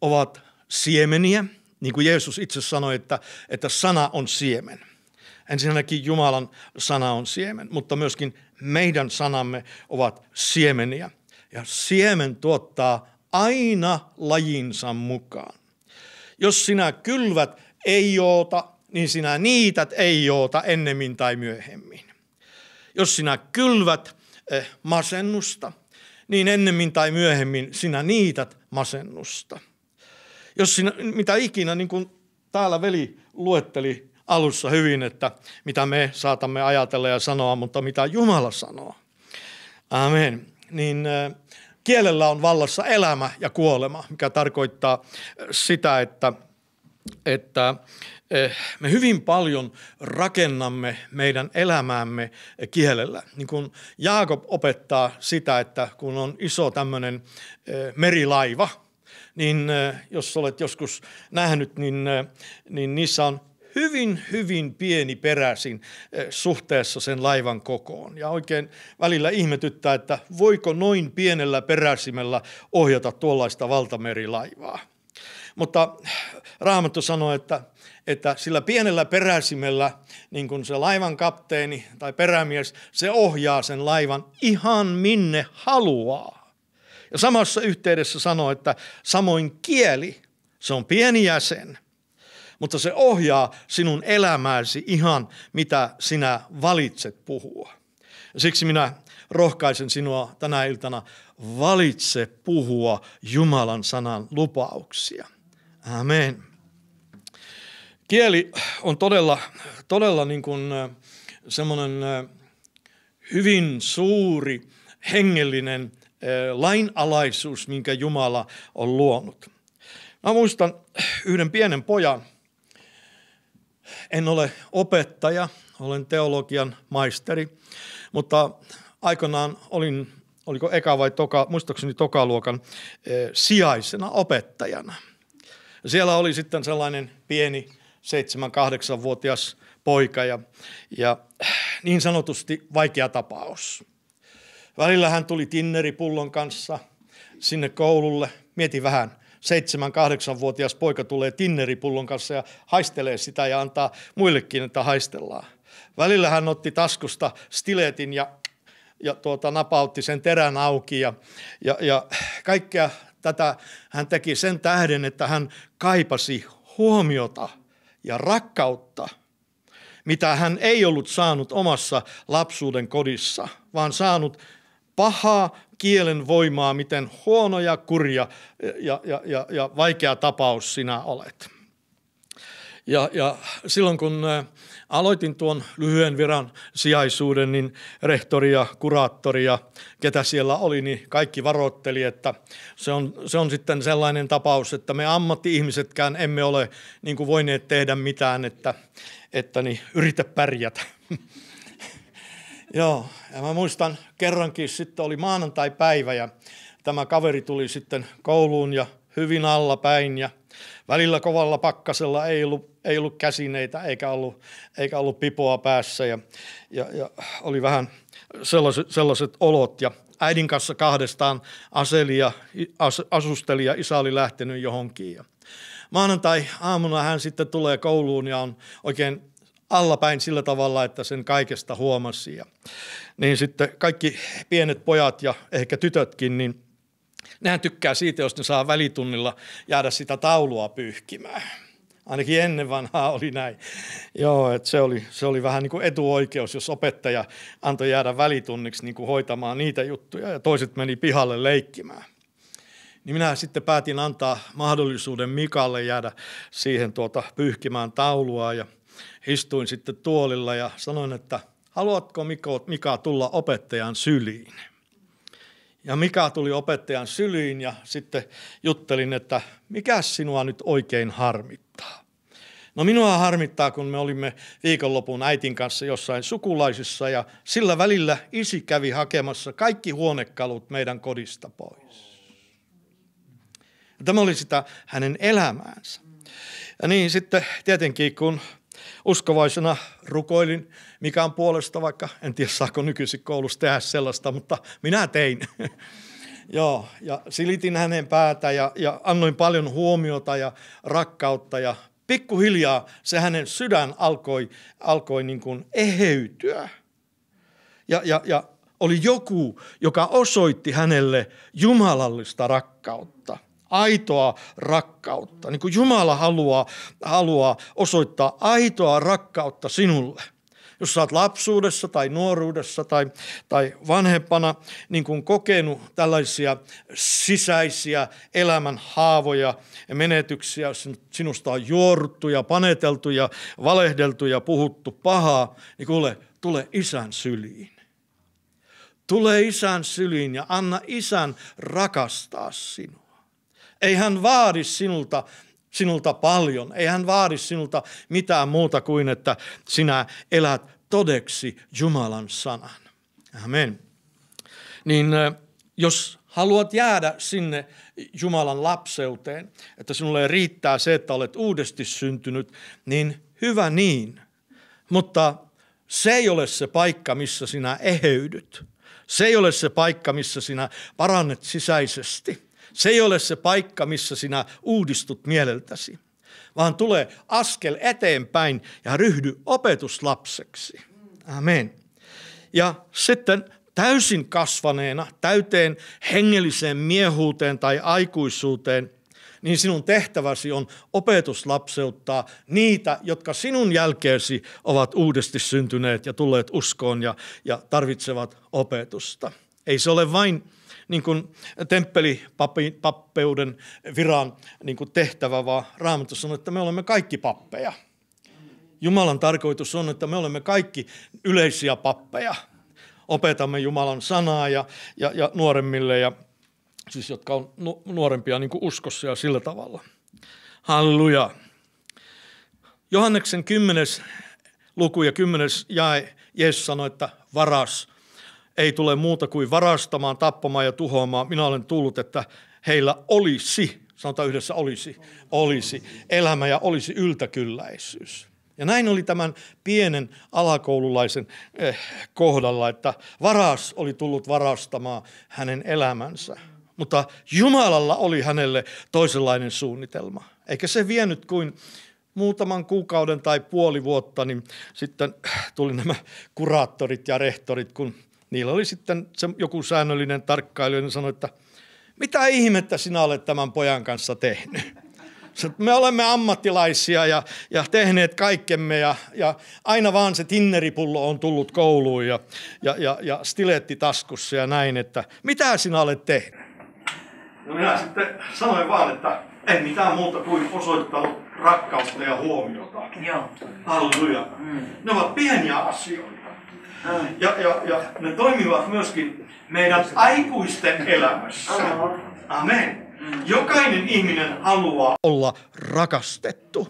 ovat siemeniä, niin kuin Jeesus itse sanoi, että, että sana on siemen. Ensinnäkin Jumalan sana on siemen, mutta myöskin meidän sanamme ovat siemeniä. Ja siemen tuottaa aina lajinsa mukaan. Jos sinä kylvät ei joota, niin sinä niität ei joota ennemmin tai myöhemmin. Jos sinä kylvät eh, masennusta, niin ennemmin tai myöhemmin sinä niität masennusta. Jos sinä, mitä ikinä, niin kuin täällä veli luetteli alussa hyvin, että mitä me saatamme ajatella ja sanoa, mutta mitä Jumala sanoo. Amen. Niin kielellä on vallassa elämä ja kuolema, mikä tarkoittaa sitä, että – että eh, me hyvin paljon rakennamme meidän elämäämme kielellä. Niin kun Jaakob opettaa sitä, että kun on iso tämmöinen eh, merilaiva, niin eh, jos olet joskus nähnyt, niin, niin niissä on hyvin, hyvin pieni peräsin suhteessa sen laivan kokoon. Ja oikein välillä ihmetyttää, että voiko noin pienellä peräsimellä ohjata tuollaista valtamerilaivaa. Mutta Raamattu sanoi, että, että sillä pienellä peräsimellä, niin kuin se laivan kapteeni tai perämies, se ohjaa sen laivan ihan minne haluaa. Ja samassa yhteydessä sanoi, että samoin kieli, se on pieni jäsen, mutta se ohjaa sinun elämääsi ihan mitä sinä valitset puhua. Ja siksi minä rohkaisen sinua tänä iltana, valitse puhua Jumalan sanan lupauksia. Amen. Kieli on todella, todella niin kuin äh, semmoinen äh, hyvin suuri hengellinen äh, lainalaisuus, minkä Jumala on luonut. Mä muistan yhden pienen pojan. En ole opettaja, olen teologian maisteri, mutta aikanaan olin, oliko eka vai toka, muistaakseni luokan sijaisena opettajana – ja siellä oli sitten sellainen pieni 7-8-vuotias poika ja, ja niin sanotusti vaikea tapaus. Välillä hän tuli tinneripullon kanssa sinne koululle. Mieti vähän, 7-8-vuotias poika tulee tinneripullon kanssa ja haistelee sitä ja antaa muillekin, että haistellaan. Välillä hän otti taskusta stiletin ja, ja tuota, napautti sen terän auki ja, ja, ja kaikkea Tätä hän teki sen tähden, että hän kaipasi huomiota ja rakkautta, mitä hän ei ollut saanut omassa lapsuuden kodissa, vaan saanut pahaa kielen voimaa, miten huono ja kurja ja, ja, ja, ja vaikea tapaus sinä olet. Ja, ja silloin kun äh, aloitin tuon lyhyen viran sijaisuuden, niin rehtori ja kuraattori ja ketä siellä oli, niin kaikki varoitteli, että se on, se on sitten sellainen tapaus, että me ammatti-ihmisetkään emme ole niin kuin voineet tehdä mitään, että, että niin, yritä pärjätä. Joo, ja mä muistan kerrankin sitten oli maanantai-päivä ja tämä kaveri tuli sitten kouluun ja hyvin allapäin ja välillä kovalla pakkasella ei ollut, ei ollut käsineitä eikä ollut, eikä ollut pipoa päässä ja, ja, ja oli vähän sellaiset, sellaiset olot ja äidin kanssa kahdestaan aseli ja, as, asusteli ja isä oli lähtenyt johonkin ja maanantai aamuna hän sitten tulee kouluun ja on oikein allapäin sillä tavalla, että sen kaikesta huomasi. Ja, niin sitten kaikki pienet pojat ja ehkä tytötkin, niin Nehän tykkää siitä, jos ne saa välitunnilla jäädä sitä taulua pyyhkimään. Ainakin ennen vanhaa oli näin. Joo, että se oli, se oli vähän niin kuin etuoikeus, jos opettaja antoi jäädä välitunniksi niin kuin hoitamaan niitä juttuja ja toiset meni pihalle leikkimään. Niin minä sitten päätin antaa mahdollisuuden Mikalle jäädä siihen tuota pyyhkimään taulua ja istuin sitten tuolilla ja sanoin, että haluatko Mika, Mika tulla opettajan syliin? Ja Mika tuli opettajan syliin ja sitten juttelin, että mikä sinua nyt oikein harmittaa. No minua harmittaa, kun me olimme viikonlopun äitin kanssa jossain sukulaisissa ja sillä välillä isi kävi hakemassa kaikki huonekalut meidän kodista pois. Ja tämä oli sitä hänen elämäänsä. Ja niin sitten tietenkin, kun uskovaisena rukoilin Mikan puolesta, vaikka en tiedä saako nykyisin koulussa tehdä sellaista, mutta minä tein. Joo, ja silitin hänen päätä ja, ja annoin paljon huomiota ja rakkautta ja pikkuhiljaa se hänen sydän alkoi, alkoi niin kuin eheytyä. Ja, ja, ja oli joku, joka osoitti hänelle jumalallista rakkautta – aitoa rakkautta. Niin kuin Jumala haluaa, haluaa osoittaa aitoa rakkautta sinulle. Jos saat lapsuudessa tai nuoruudessa tai, tai vanhempana niin kuin kokenut tällaisia sisäisiä elämän haavoja ja menetyksiä, sinusta on juoruttu ja paneteltu ja valehdeltu ja puhuttu pahaa, niin kuule, tule isän syliin. Tule isän syliin ja anna isän rakastaa sinua. Ei hän vaadi sinulta sinulta paljon. Ei hän vaadi sinulta mitään muuta kuin, että sinä elät todeksi Jumalan sanan. Amen. Niin jos haluat jäädä sinne Jumalan lapseuteen, että sinulle riittää se, että olet uudesti syntynyt, niin hyvä niin. Mutta se ei ole se paikka, missä sinä eheydyt. Se ei ole se paikka, missä sinä parannet sisäisesti – se ei ole se paikka, missä sinä uudistut mieleltäsi, vaan tulee askel eteenpäin ja ryhdy opetuslapseksi. Amen. Ja sitten täysin kasvaneena, täyteen hengelliseen miehuuteen tai aikuisuuteen, niin sinun tehtäväsi on opetuslapseuttaa niitä, jotka sinun jälkeesi ovat uudesti syntyneet ja tulleet uskoon ja, ja tarvitsevat opetusta. Ei se ole vain niin kuin temppelipappeuden viran niin kuin tehtävä, vaan Raamattu sanoo, että me olemme kaikki pappeja. Jumalan tarkoitus on, että me olemme kaikki yleisiä pappeja. Opetamme Jumalan sanaa ja, ja, ja nuoremmille, ja, siis jotka on nu, nuorempia niin kuin uskossa ja sillä tavalla. Halleluja. Johanneksen 10. luku ja 10. jae Jeesus sanoi, että varas ei tule muuta kuin varastamaan, tappamaan ja tuhoamaan. Minä olen tullut, että heillä olisi, sanotaan yhdessä olisi, olisi elämä ja olisi yltäkylläisyys. Ja näin oli tämän pienen alakoululaisen eh, kohdalla, että varas oli tullut varastamaan hänen elämänsä. Mutta Jumalalla oli hänelle toisenlainen suunnitelma. Eikä se vienyt kuin muutaman kuukauden tai puoli vuotta, niin sitten tuli nämä kuraattorit ja rehtorit, kun – niillä oli sitten se joku säännöllinen tarkkailija, niin sanoi, että mitä ihmettä sinä olet tämän pojan kanssa tehnyt? Me olemme ammattilaisia ja, ja tehneet kaikkemme ja, ja aina vaan se tinneripullo on tullut kouluun ja, ja, ja, ja stiletti taskussa ja näin, että mitä sinä olet tehnyt? No minä sitten sanoin vaan, että ei mitään muuta kuin osoittanut rakkautta ja huomiota. Joo. Halleluja. Mm. Ne ovat pieniä asioita. Ja, ja, ja ne toimivat myöskin meidän aikuisten elämässä. Amen. Mm. Jokainen ihminen haluaa olla rakastettu.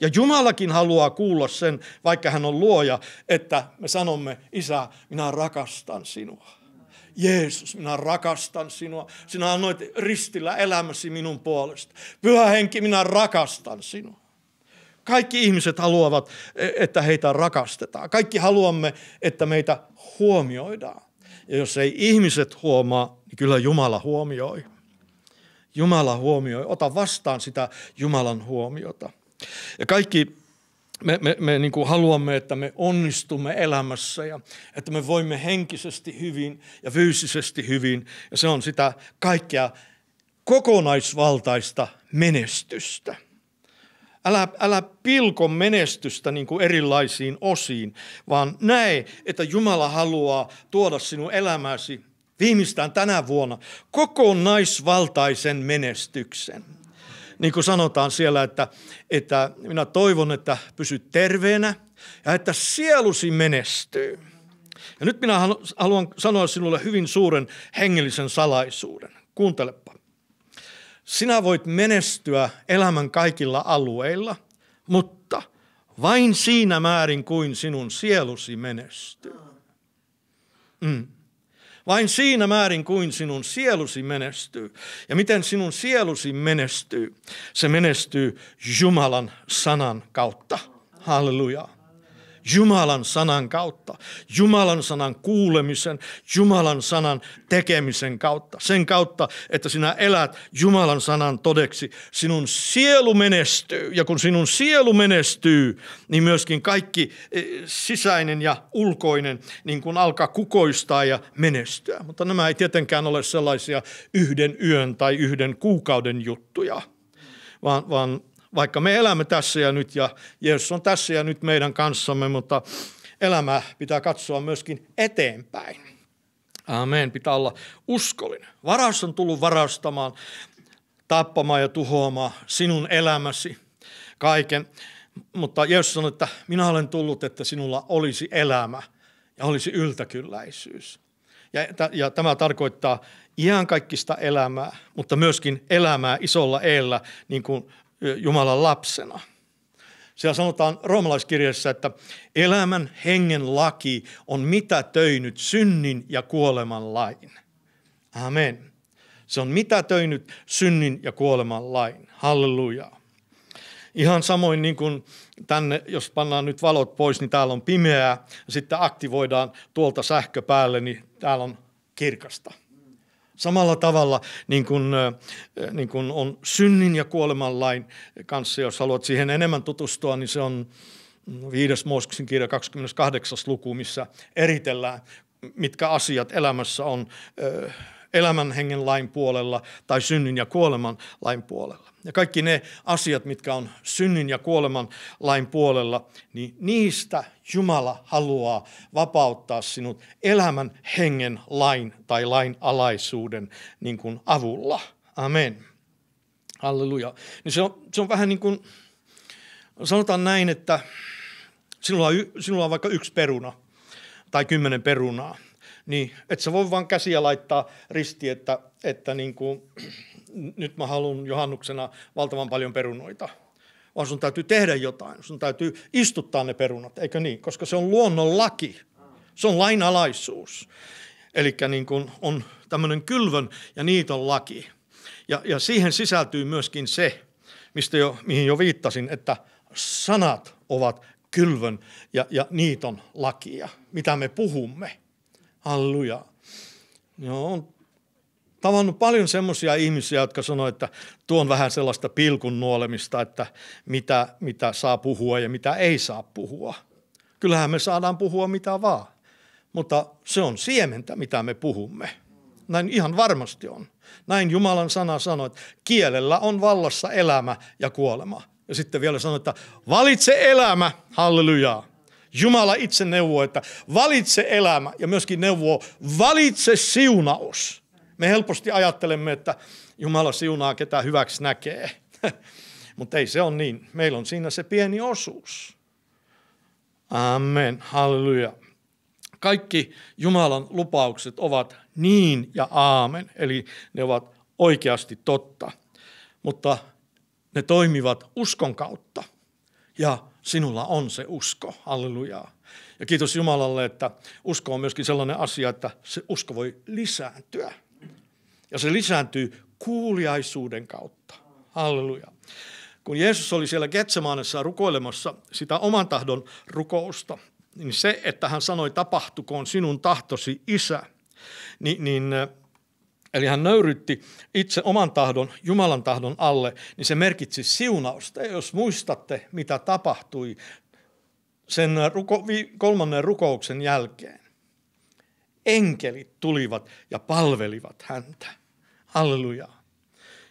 Ja Jumalakin haluaa kuulla sen, vaikka hän on luoja, että me sanomme, isä, minä rakastan sinua. Jeesus, minä rakastan sinua. Sinä annoit ristillä elämäsi minun puolesta. Pyhä henki, minä rakastan sinua. Kaikki ihmiset haluavat, e, että heitä rakastetaan. Kaikki haluamme, että meitä huomioidaan. Ja jos ei ihmiset huomaa, niin kyllä Jumala huomioi. Jumala huomioi. Ota vastaan sitä Jumalan huomiota. Ja kaikki me, me, me niin kuin haluamme, että me onnistumme elämässä ja että me voimme henkisesti hyvin ja fyysisesti hyvin. Ja se on sitä kaikkea kokonaisvaltaista menestystä. Älä, älä pilko menestystä niin kuin erilaisiin osiin, vaan näe, että Jumala haluaa tuoda sinun elämäsi viimeistään tänä vuonna kokonaisvaltaisen menestyksen. Niin kuin sanotaan siellä, että, että minä toivon, että pysyt terveenä ja että sielusi menestyy. Ja nyt minä haluan sanoa sinulle hyvin suuren hengellisen salaisuuden. Kuuntele sinä voit menestyä elämän kaikilla alueilla, mutta vain siinä määrin kuin sinun sielusi menestyy. Mm. Vain siinä määrin kuin sinun sielusi menestyy. Ja miten sinun sielusi menestyy? Se menestyy Jumalan sanan kautta. Halleluja. Jumalan sanan kautta, Jumalan sanan kuulemisen, Jumalan sanan tekemisen kautta. Sen kautta, että sinä elät Jumalan sanan todeksi, sinun sielu menestyy. Ja kun sinun sielu menestyy, niin myöskin kaikki eh, sisäinen ja ulkoinen niin kuin alkaa kukoistaa ja menestyä. Mutta nämä ei tietenkään ole sellaisia yhden yön tai yhden kuukauden juttuja, vaan, vaan vaikka me elämme tässä ja nyt ja Jeesus on tässä ja nyt meidän kanssamme, mutta elämää pitää katsoa myöskin eteenpäin. Amen. Pitää olla uskollinen. Varas on tullut varastamaan, tappamaan ja tuhoamaan sinun elämäsi kaiken. Mutta Jeesus sanoi, että minä olen tullut, että sinulla olisi elämä ja olisi yltäkylläisyys. Ja, ja tämä tarkoittaa iankaikkista elämää, mutta myöskin elämää isolla eellä, niin kuin Jumalan lapsena. Siellä sanotaan roomalaiskirjassa, että elämän hengen laki on mitä töinyt synnin ja kuoleman lain. Amen. Se on mitä töinyt synnin ja kuoleman lain. Halleluja. Ihan samoin niin kuin tänne, jos pannaan nyt valot pois, niin täällä on pimeää. Sitten aktivoidaan tuolta sähkö päälle, niin täällä on kirkasta. Samalla tavalla niin kuin, niin kuin on synnin ja kuolemanlain kanssa, jos haluat siihen enemmän tutustua, niin se on mm, viides Mooseksen kirja 28. luku, missä eritellään, mitkä asiat elämässä on elämänhengen lain puolella tai synnin ja kuoleman lain puolella. Ja kaikki ne asiat, mitkä on synnin ja kuoleman lain puolella, niin niistä Jumala haluaa vapauttaa sinut elämän hengen lain tai lain alaisuuden niin kuin avulla. Amen. Halleluja. Niin se, on, se on vähän niin kuin, sanotaan näin, että sinulla on, sinulla on vaikka yksi peruna tai kymmenen perunaa. Niin, et sä voi vaan käsiä laittaa risti, että, että niin kuin, nyt mä haluan johannuksena valtavan paljon perunoita vaan sun täytyy tehdä jotain. Sun täytyy istuttaa ne perunat, eikö niin? Koska se on luonnonlaki. Se on lainalaisuus. Eli niin on tämmöinen kylvön ja niiton laki. Ja, ja siihen sisältyy myöskin se, mistä jo, mihin jo viittasin, että sanat ovat kylvön ja, ja niiton lakia, mitä me puhumme – Halleluja. Joo, on tavannut paljon semmoisia ihmisiä, jotka sanoo, että tuo on vähän sellaista pilkun nuolemista, että mitä, mitä saa puhua ja mitä ei saa puhua. Kyllähän me saadaan puhua mitä vaan, mutta se on siementä, mitä me puhumme. Näin ihan varmasti on. Näin Jumalan sana sanoo, että kielellä on vallassa elämä ja kuolema. Ja sitten vielä sanoi, että valitse elämä, hallelujaa. Jumala itse neuvoo, että valitse elämä ja myöskin neuvoo, valitse siunaus. Me helposti ajattelemme, että Jumala siunaa ketä hyväksi näkee. Mutta ei se ole niin. Meillä on siinä se pieni osuus. Amen. Halleluja. Kaikki Jumalan lupaukset ovat niin ja aamen, eli ne ovat oikeasti totta. Mutta ne toimivat uskon kautta ja sinulla on se usko. Hallelujaa. Ja kiitos Jumalalle, että usko on myöskin sellainen asia, että se usko voi lisääntyä. Ja se lisääntyy kuuliaisuuden kautta. Halleluja. Kun Jeesus oli siellä Getsemanessa rukoilemassa sitä oman tahdon rukousta, niin se, että hän sanoi, tapahtukoon sinun tahtosi, isä, niin, niin eli hän nöyrytti itse oman tahdon, Jumalan tahdon alle, niin se merkitsi siunausta. Ja jos muistatte, mitä tapahtui sen ruko, kolmannen rukouksen jälkeen, enkelit tulivat ja palvelivat häntä. Hallelujaa.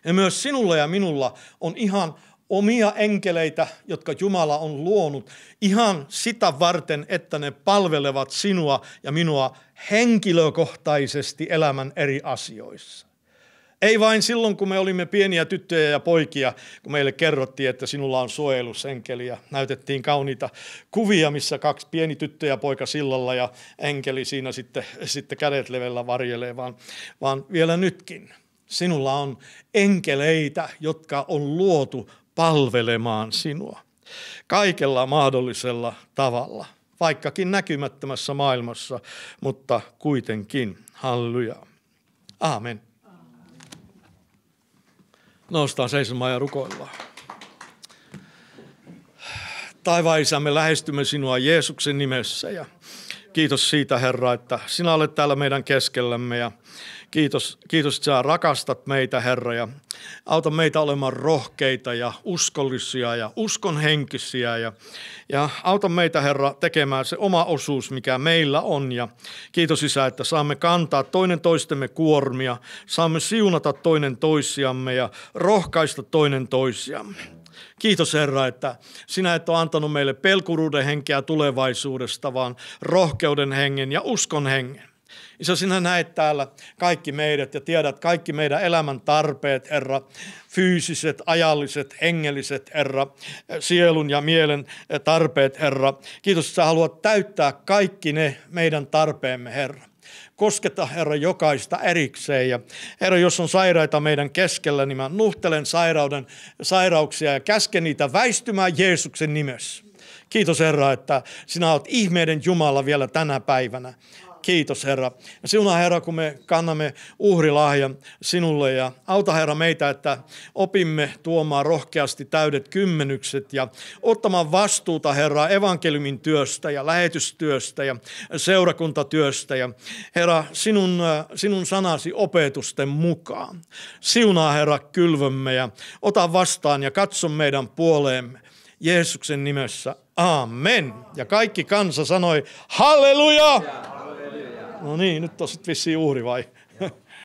Ja myös sinulla ja minulla on ihan omia enkeleitä, jotka Jumala on luonut, ihan sitä varten, että ne palvelevat sinua ja minua henkilökohtaisesti elämän eri asioissa. Ei vain silloin, kun me olimme pieniä tyttöjä ja poikia, kun meille kerrottiin, että sinulla on suojelusenkeli ja näytettiin kauniita kuvia, missä kaksi pieni tyttö ja poika sillalla ja enkeli siinä sitten, sitten kädet levellä varjelee, vaan, vaan vielä nytkin. Sinulla on enkeleitä, jotka on luotu palvelemaan sinua kaikella mahdollisella tavalla, vaikkakin näkymättömässä maailmassa, mutta kuitenkin. halluja. Aamen. Noustaan seisomaan ja rukoillaan. Taivaisa, me lähestymme sinua Jeesuksen nimessä ja kiitos siitä Herra, että sinä olet täällä meidän keskellämme ja kiitos, kiitos että sinä rakastat meitä Herra ja auta meitä olemaan rohkeita ja uskollisia ja uskonhenkisiä ja, ja auta meitä Herra tekemään se oma osuus, mikä meillä on ja kiitos Isä, että saamme kantaa toinen toistemme kuormia, saamme siunata toinen toisiamme ja rohkaista toinen toisiamme. Kiitos Herra, että sinä et ole antanut meille pelkuruuden henkeä tulevaisuudesta, vaan rohkeuden hengen ja uskon hengen. Isä, sinä näet täällä kaikki meidät ja tiedät kaikki meidän elämän tarpeet, Herra. Fyysiset, ajalliset, hengelliset, Herra. Sielun ja mielen tarpeet, Herra. Kiitos, että sä haluat täyttää kaikki ne meidän tarpeemme, Herra kosketa, Herra, jokaista erikseen. Ja Herra, jos on sairaita meidän keskellä, niin mä nuhtelen sairauden, sairauksia ja käsken niitä väistymään Jeesuksen nimessä. Kiitos Herra, että sinä olet ihmeiden Jumala vielä tänä päivänä. Kiitos Herra. Siunaa Herra, kun me kannamme uhrilahjan sinulle ja auta Herra meitä, että opimme tuomaan rohkeasti täydet kymmenykset ja ottamaan vastuuta Herra evankeliumin työstä ja lähetystyöstä ja seurakuntatyöstä ja Herra sinun, sinun sanasi opetusten mukaan. Siunaa Herra kylvömme ja ota vastaan ja katso meidän puoleemme. Jeesuksen nimessä. Amen. Ja kaikki kansa sanoi, halleluja! No niin, nyt on sitten vissiin uhri vai?